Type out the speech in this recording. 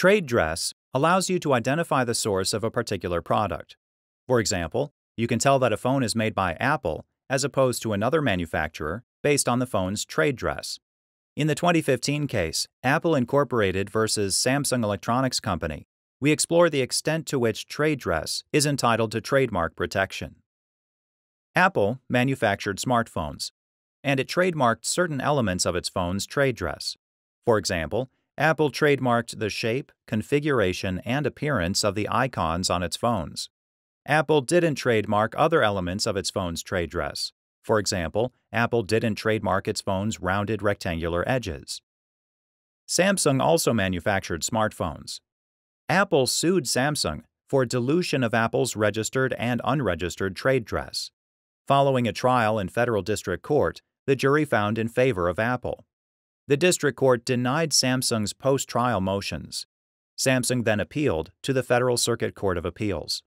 Trade dress allows you to identify the source of a particular product. For example, you can tell that a phone is made by Apple as opposed to another manufacturer based on the phone's trade dress. In the 2015 case, Apple Incorporated versus Samsung Electronics Company, we explore the extent to which trade dress is entitled to trademark protection. Apple manufactured smartphones, and it trademarked certain elements of its phone's trade dress. For example, Apple trademarked the shape, configuration, and appearance of the icons on its phones. Apple didn't trademark other elements of its phone's trade dress. For example, Apple didn't trademark its phone's rounded rectangular edges. Samsung also manufactured smartphones. Apple sued Samsung for dilution of Apple's registered and unregistered trade dress. Following a trial in federal district court, the jury found in favor of Apple. The district court denied Samsung's post trial motions. Samsung then appealed to the Federal Circuit Court of Appeals.